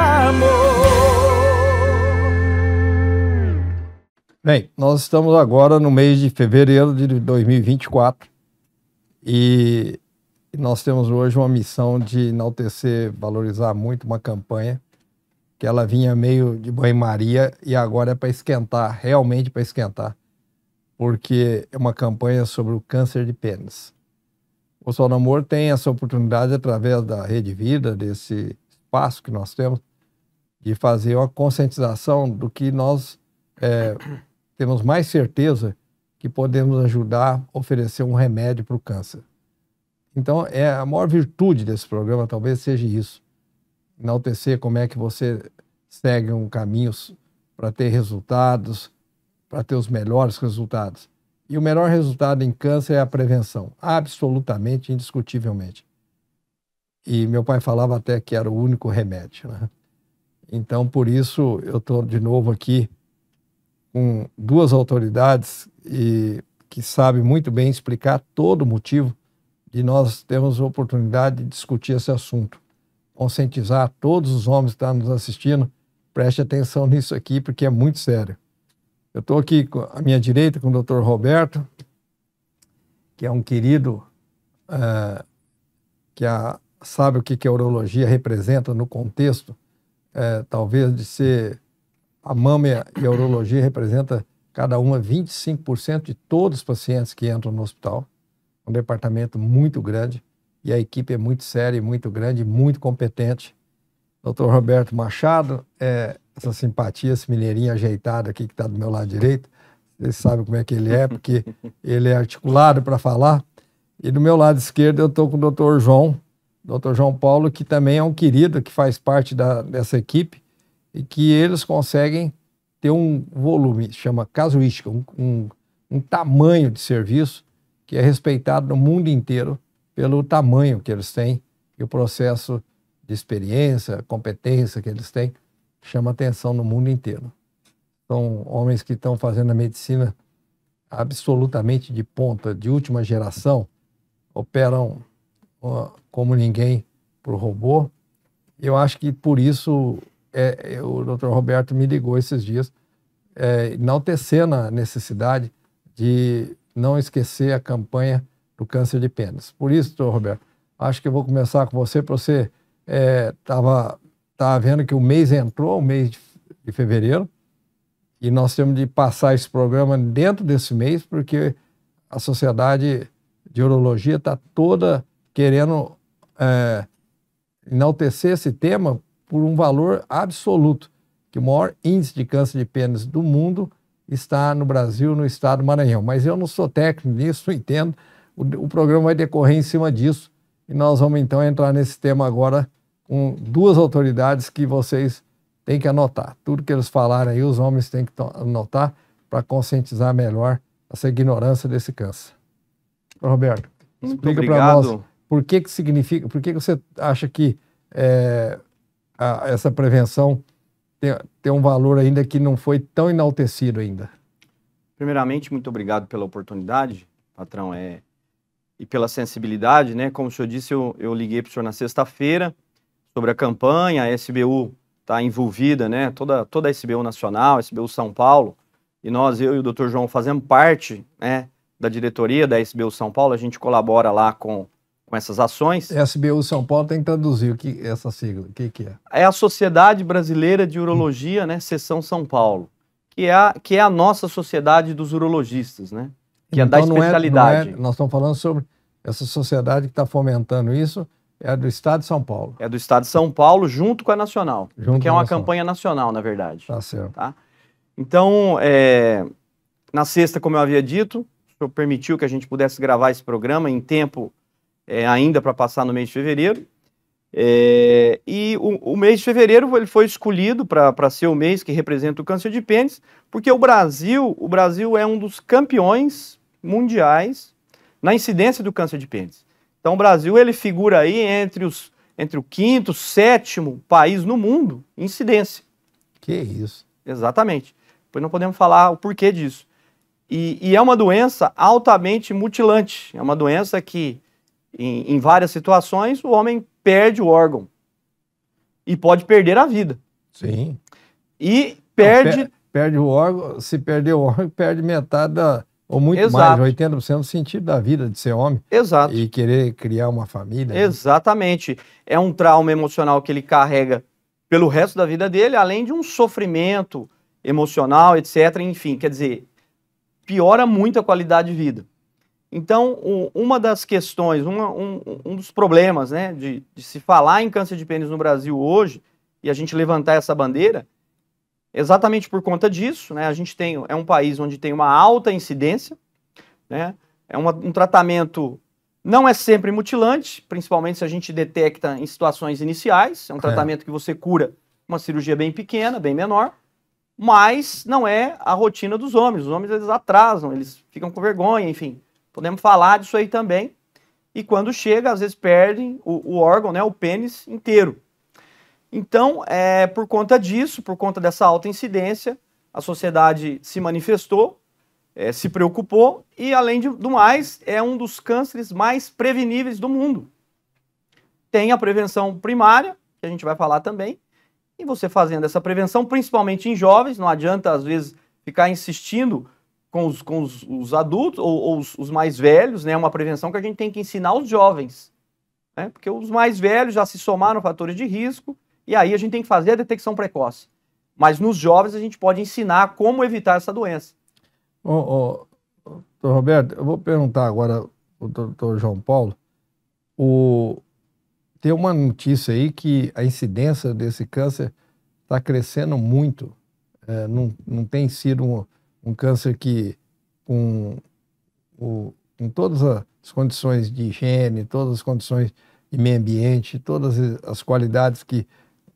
amor. Bem, nós estamos agora no mês de fevereiro de 2024 e nós temos hoje uma missão de enaltecer, valorizar muito uma campanha que ela vinha meio de banho-maria e agora é para esquentar, realmente para esquentar, porque é uma campanha sobre o câncer de pênis. O Sol Amor tem essa oportunidade através da Rede Vida, desse espaço que nós temos, de fazer uma conscientização do que nós é, temos mais certeza que podemos ajudar a oferecer um remédio para o câncer. Então, é a maior virtude desse programa talvez seja isso. Enaltecer como é que você segue um caminho para ter resultados, para ter os melhores resultados. E o melhor resultado em câncer é a prevenção, absolutamente, indiscutivelmente. E meu pai falava até que era o único remédio. Né? Então, por isso, eu estou de novo aqui com duas autoridades e que sabe muito bem explicar todo o motivo de nós termos a oportunidade de discutir esse assunto. Conscientizar todos os homens que estão tá nos assistindo, preste atenção nisso aqui, porque é muito sério. Eu estou aqui à minha direita com o Dr. Roberto, que é um querido eh, que a, sabe o que, que a urologia representa no contexto é, talvez de ser a mama e a urologia representa cada uma 25% de todos os pacientes que entram no hospital. É um departamento muito grande e a equipe é muito séria, muito grande, muito competente. Dr. Roberto Machado, é, essa simpatia, esse mineirinho ajeitado aqui que está do meu lado direito, vocês sabem como é que ele é, porque ele é articulado para falar. E do meu lado esquerdo eu estou com o Dr. João, Dr. João Paulo, que também é um querido, que faz parte da, dessa equipe, e que eles conseguem ter um volume, chama casuística, um, um, um tamanho de serviço que é respeitado no mundo inteiro pelo tamanho que eles têm e o processo de experiência, competência que eles têm, chama atenção no mundo inteiro. São homens que estão fazendo a medicina absolutamente de ponta, de última geração, operam como ninguém para o robô. Eu acho que por isso é, é o Dr. Roberto me ligou esses dias, é, enaltecendo a necessidade de não esquecer a campanha do câncer de pênis. Por isso, doutor Roberto, acho que eu vou começar com você, para você estava é, tava tá vendo que o mês entrou, o mês de, de fevereiro, e nós temos de passar esse programa dentro desse mês, porque a sociedade de urologia está toda querendo é, enaltecer esse tema por um valor absoluto, que o maior índice de câncer de pênis do mundo está no Brasil, no estado do Maranhão. Mas eu não sou técnico nisso, entendo. O, o programa vai decorrer em cima disso e nós vamos então entrar nesse tema agora com duas autoridades que vocês têm que anotar. Tudo que eles falarem aí, os homens têm que anotar para conscientizar melhor essa ignorância desse câncer. Roberto, Muito explica para nós por que, que significa? Por que, que você acha que é, a, essa prevenção tem, tem um valor ainda que não foi tão enaltecido ainda? Primeiramente, muito obrigado pela oportunidade, patrão, é, e pela sensibilidade, né? Como o senhor disse, eu, eu liguei para o senhor na sexta-feira sobre a campanha, a SBU está envolvida, né? Toda, toda a SBU Nacional, a SBU São Paulo, e nós, eu e o Dr. João, fazemos parte né, da diretoria da SBU São Paulo, a gente colabora lá com com essas ações. SBU São Paulo tem que traduzir o que essa sigla, o que, que é? É a Sociedade Brasileira de Urologia, né, Seção São Paulo, que é a, que é a nossa sociedade dos urologistas, né? Que então, é da então é, é, especialidade. É, é, nós estamos falando sobre essa sociedade que está fomentando isso, é do Estado de São Paulo. É do Estado de São Paulo, junto com a Nacional, junto que é uma nacional. campanha nacional, na verdade. Tá certo. Tá? Então, é, na sexta, como eu havia dito, o senhor permitiu que a gente pudesse gravar esse programa em tempo é, ainda para passar no mês de fevereiro. É, e o, o, mês de fevereiro ele foi escolhido para ser o mês que representa o câncer de pênis, porque o Brasil, o Brasil é um dos campeões mundiais na incidência do câncer de pênis. Então o Brasil ele figura aí entre, os, entre o quinto, sétimo país no mundo em incidência. Que isso. Exatamente. Pois não podemos falar o porquê disso. E, e é uma doença altamente mutilante. É uma doença que em, em várias situações, o homem perde o órgão e pode perder a vida. Sim. E perde. per, perde o órgão, se perder o órgão, perde metade da. Ou muito Exato. mais, 80% do sentido da vida de ser homem. Exato. E querer criar uma família. Né? Exatamente. Né? É um trauma emocional que ele carrega pelo resto da vida dele, além de um sofrimento emocional, etc. Enfim, quer dizer, piora muito a qualidade de vida. Então, uma das questões, uma, um, um, dos problemas né, de, de se falar em câncer de pênis no Brasil hoje e a gente levantar essa bandeira, exatamente por conta disso, né, a gente tem, é um país onde tem uma alta incidência, né, é uma, um tratamento não é sempre mutilante, principalmente se a gente detecta em situações iniciais. É um é. tratamento que você cura uma cirurgia bem pequena, bem menor, mas não é a rotina dos homens. Os homens eles atrasam, eles ficam com vergonha, enfim. Podemos falar disso aí também. E quando chega, às vezes perdem o, o órgão, né, o pênis inteiro. Então, é, por conta disso, por conta dessa alta incidência, a sociedade se manifestou, é, se preocupou e, além de, do mais, é um dos cânceres mais preveníveis do mundo. Tem a prevenção primária, que a gente vai falar também, e você fazendo essa prevenção, principalmente em jovens, não adianta às vezes ficar insistindo com os, com os, os adultos ou, ou os, os, mais velhos, né? É uma prevenção que a gente tem que ensinar os jovens, né? Porque os mais velhos já se somaram fatores de risco e aí a gente tem que fazer a detecção precoce. Mas nos jovens a gente pode ensinar como evitar essa doença. Ô, ô, Roberto, eu vou perguntar agora ao doutor João Paulo. O... Tem uma notícia aí que a incidência desse câncer está crescendo muito. É, não, não tem sido um um câncer que, com, o, com todas as condições de higiene, todas as condições de meio ambiente, todas as qualidades que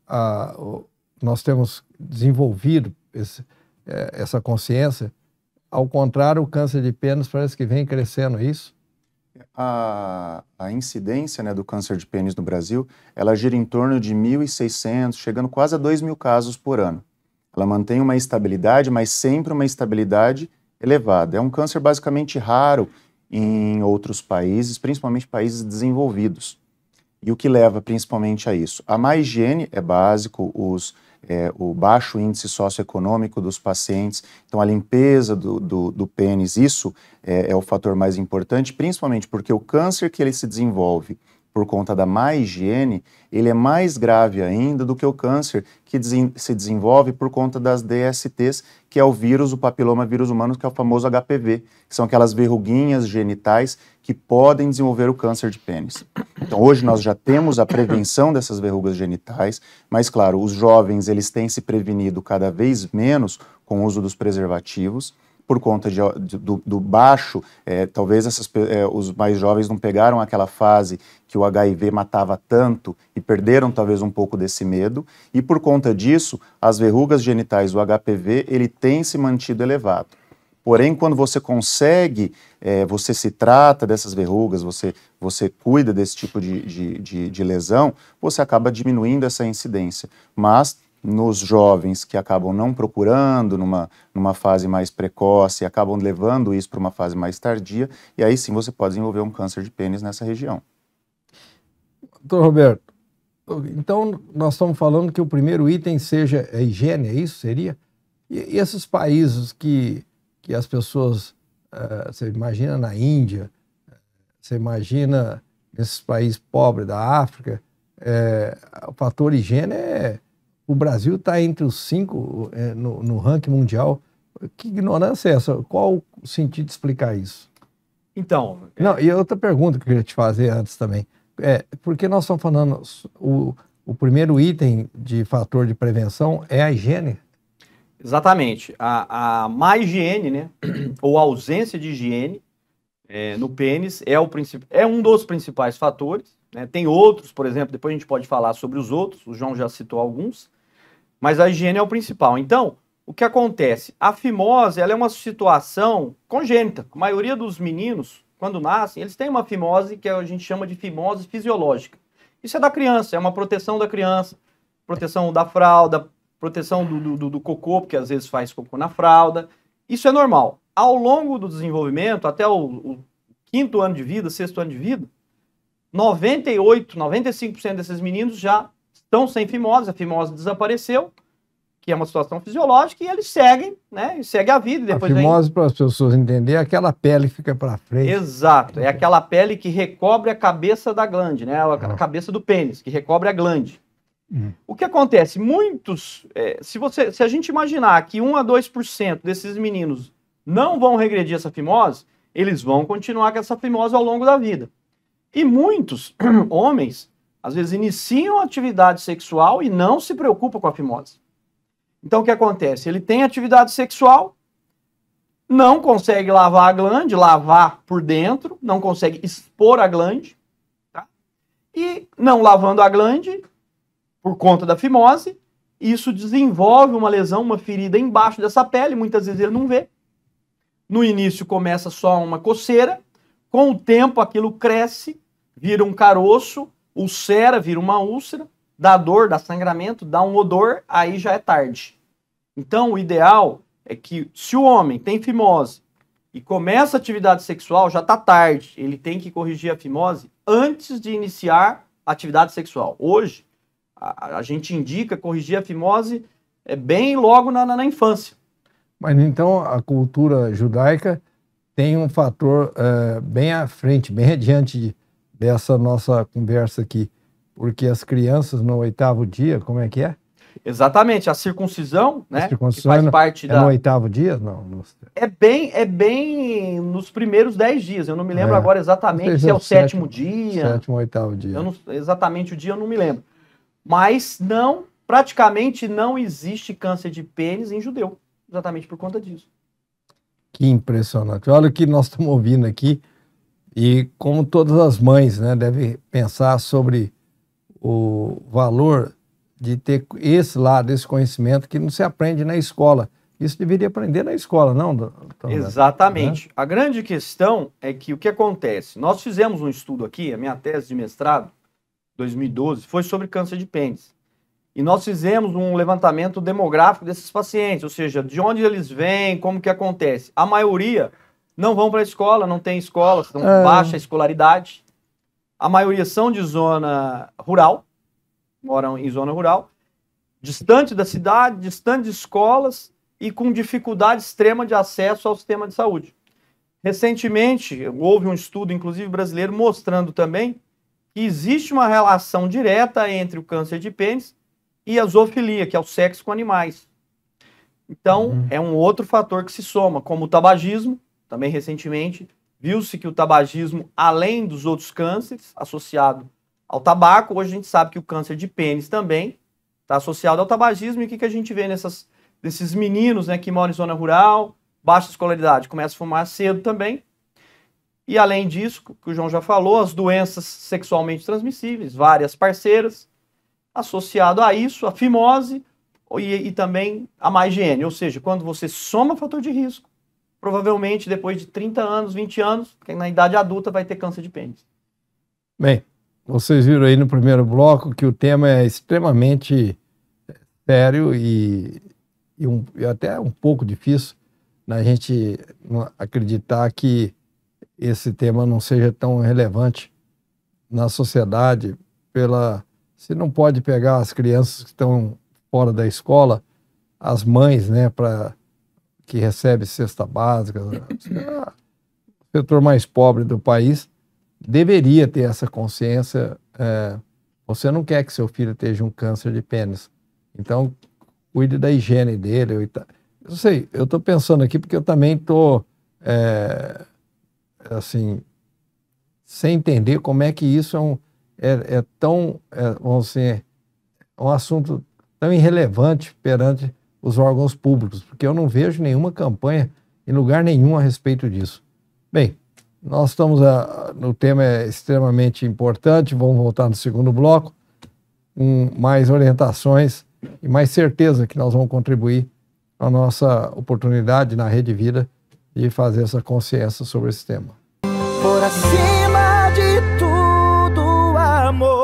a, o, nós temos desenvolvido esse, é, essa consciência, ao contrário, o câncer de pênis parece que vem crescendo, é isso? A, a incidência né, do câncer de pênis no Brasil, ela gira em torno de 1.600, chegando quase a 2.000 casos por ano. Ela mantém uma estabilidade, mas sempre uma estabilidade elevada. É um câncer basicamente raro em outros países, principalmente países desenvolvidos. E o que leva principalmente a isso? A má higiene é básico, os, é, o baixo índice socioeconômico dos pacientes, então a limpeza do, do, do pênis, isso é, é o fator mais importante, principalmente porque o câncer que ele se desenvolve por conta da má higiene, ele é mais grave ainda do que o câncer que se desenvolve por conta das DSTs, que é o vírus, o papiloma vírus humano, que é o famoso HPV, que são aquelas verruguinhas genitais que podem desenvolver o câncer de pênis. Então, hoje nós já temos a prevenção dessas verrugas genitais, mas claro, os jovens eles têm se prevenido cada vez menos com o uso dos preservativos por conta de, do, do, baixo, é, talvez essas, é, os mais jovens não pegaram aquela fase que o HIV matava tanto e perderam talvez um pouco desse medo. E por conta disso, as verrugas genitais, o HPV, ele tem se mantido elevado. Porém, quando você consegue, é, você se trata dessas verrugas, você, você cuida desse tipo de, de, de, de lesão, você acaba diminuindo essa incidência. Mas nos jovens que acabam não procurando numa, numa fase mais precoce, acabam levando isso para uma fase mais tardia, e aí sim você pode desenvolver um câncer de pênis nessa região. Doutor Roberto, então nós estamos falando que o primeiro item seja a higiene, é isso? Seria? E, esses países que, que as pessoas, uh, você imagina na Índia, você imagina nesses países pobres da África, é, o fator higiene é, o Brasil está entre os cinco é, no, no, ranking mundial. Que ignorância é essa? Qual o sentido de explicar isso? Então. É... Não, e outra pergunta que eu queria te fazer antes também. É, porque nós estamos falando. O, o primeiro item de fator de prevenção é a higiene. Exatamente. A, a má higiene, né? ou ausência de higiene é, no pênis é, o é um dos principais fatores. Né? Tem outros, por exemplo, depois a gente pode falar sobre os outros, o João já citou alguns. Mas a higiene é o principal. Então, o que acontece? A fimose ela é uma situação congênita. A maioria dos meninos, quando nascem, eles têm uma fimose que a gente chama de fimose fisiológica. Isso é da criança, é uma proteção da criança, proteção da fralda, proteção do, do, do cocô, porque às vezes faz cocô na fralda. Isso é normal. Ao longo do desenvolvimento, até o, o quinto ano de vida, sexto ano de vida, 98, 95% desses meninos já estão sem fimose, a fimose desapareceu, que é uma situação fisiológica, e eles seguem, né? E segue a vida. Depois a fimose, para as pessoas entenderem, é aquela pele que fica para frente. Exato, é uhum. aquela pele que recobre a cabeça da glande, né? A uhum. cabeça do pênis, que recobre a glande. Hum. O que acontece? Muitos, é, se, você, se a gente imaginar que 1 a 2% desses meninos não vão regredir essa fimose, eles vão continuar com essa fimose ao longo da vida. E muitos homens às vezes iniciam atividade sexual e não se preocupam com a fimose. Então o que acontece? Ele tem atividade sexual, não consegue lavar a glande, lavar por dentro, não consegue expor a glande, tá? e não lavando a glande, por conta da fimose, isso desenvolve uma lesão, uma ferida embaixo dessa pele, muitas vezes ele não vê. No início começa só uma coceira, com o tempo aquilo cresce, vira um caroço, Ulcera, vira uma úlcera, dá dor, dá sangramento, dá um odor, aí já é tarde. Então, o ideal é que se o homem tem fimose e começa a atividade sexual, já está tarde. Ele tem que corrigir a fimose antes de iniciar a atividade sexual. Hoje, a, a gente indica corrigir a fimose é, bem logo na, na, na infância. Mas então a cultura judaica tem um fator eh, bem à frente, bem adiante de, dessa nossa conversa aqui, porque as crianças no oitavo dia, como é que é? Exatamente, a circuncisão, né? A circuncisão que faz parte é da... no oitavo dia? Não, É bem, é bem nos primeiros dez dias. Eu não me lembro é. agora exatamente é se é o sétimo, sétimo dia. Sétimo, oitavo dia. Não, exatamente o dia eu não me lembro. Mas não, praticamente não existe câncer de pênis em judeu, exatamente por conta disso. Que impressionante. Olha o que nós estamos ouvindo aqui. E como todas as mães, né, deve pensar sobre o valor de ter esse lado, esse conhecimento que não se aprende na escola. Isso deveria aprender na escola, não? Doutor? Exatamente. Né? A grande questão é que o que acontece? Nós fizemos um estudo aqui, a minha tese de mestrado, 2012, foi sobre câncer de pênis. E nós fizemos um levantamento demográfico desses pacientes, ou seja, de onde eles vêm, como que acontece. A maioria não vão para a escola, não tem escola, então é... baixa escolaridade. A maioria são de zona rural, moram em zona rural, distante da cidade, distante de escolas e com dificuldade extrema de acesso ao sistema de saúde. Recentemente, houve um estudo, inclusive brasileiro, mostrando também que existe uma relação direta entre o câncer de pênis e a zoofilia, que é o sexo com animais. Então, uhum. é um outro fator que se soma, como o tabagismo, também recentemente, viu-se que o tabagismo, além dos outros cânceres associado ao tabaco, hoje a gente sabe que o câncer de pênis também está associado ao tabagismo. E o que, que a gente vê nessas, nesses meninos né, que moram em zona rural, baixa escolaridade, começa a fumar cedo também. E além disso, que o João já falou, as doenças sexualmente transmissíveis, várias parceiras, associado a isso, a fimose e, e também a má higiene. Ou seja, quando você soma fator de risco, provavelmente depois de 30 anos, 20 anos, na idade adulta vai ter câncer de pênis. Bem, vocês viram aí no primeiro bloco que o tema é extremamente sério e, e, um, e até um pouco difícil na gente acreditar que esse tema não seja tão relevante na sociedade pela se não pode pegar as crianças que estão fora da escola as mães né para que recebe cesta básica, né? ah, o setor mais pobre do país, deveria ter essa consciência. É, você não quer que seu filho esteja um câncer de pênis. Então, cuide da higiene dele. Eu sei, eu estou pensando aqui porque eu também estou, é, assim, sem entender como é que isso é, um, é, é tão, é, vamos dizer, um assunto tão irrelevante perante os órgãos públicos, porque eu não vejo nenhuma campanha em lugar nenhum a respeito disso. Bem, nós estamos a, no tema é extremamente importante, vamos voltar no segundo bloco com mais orientações e mais certeza que nós vamos contribuir a nossa oportunidade na Rede Vida de fazer essa consciência sobre esse tema. Por acima de tudo, amor.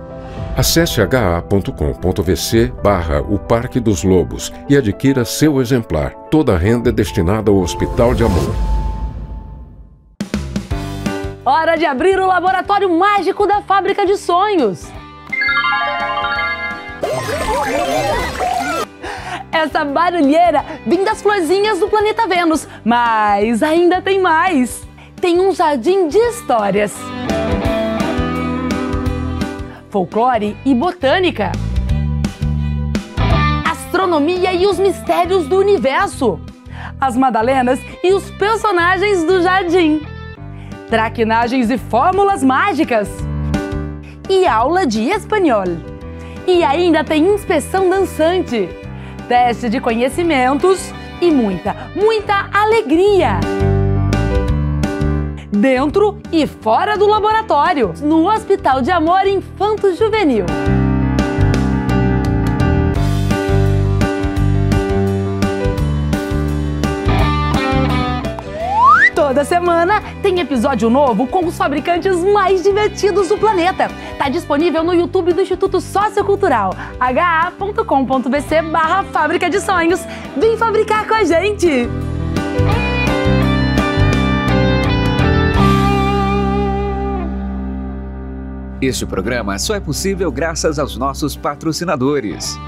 Acesse ha.com.vc barra o Parque dos Lobos e adquira seu exemplar. Toda a renda é destinada ao Hospital de Amor. Hora de abrir o laboratório mágico da Fábrica de Sonhos. Essa barulheira vem das florzinhas do planeta Vênus, mas ainda tem mais. Tem um jardim de histórias folclore e botânica, astronomia e os mistérios do universo, as Madalenas e os personagens do jardim, traquinagens e fórmulas mágicas, e aula de espanhol. E ainda tem inspeção dançante, teste de conhecimentos e muita, muita alegria! dentro e fora do laboratório, no Hospital de Amor Infanto Juvenil. Toda semana tem episódio novo com os fabricantes mais divertidos do planeta. Está disponível no YouTube do Instituto Sociocultural, ha.com.bc barra Fábrica de Sonhos. Vem fabricar com a gente! Este programa só é possível graças aos nossos patrocinadores.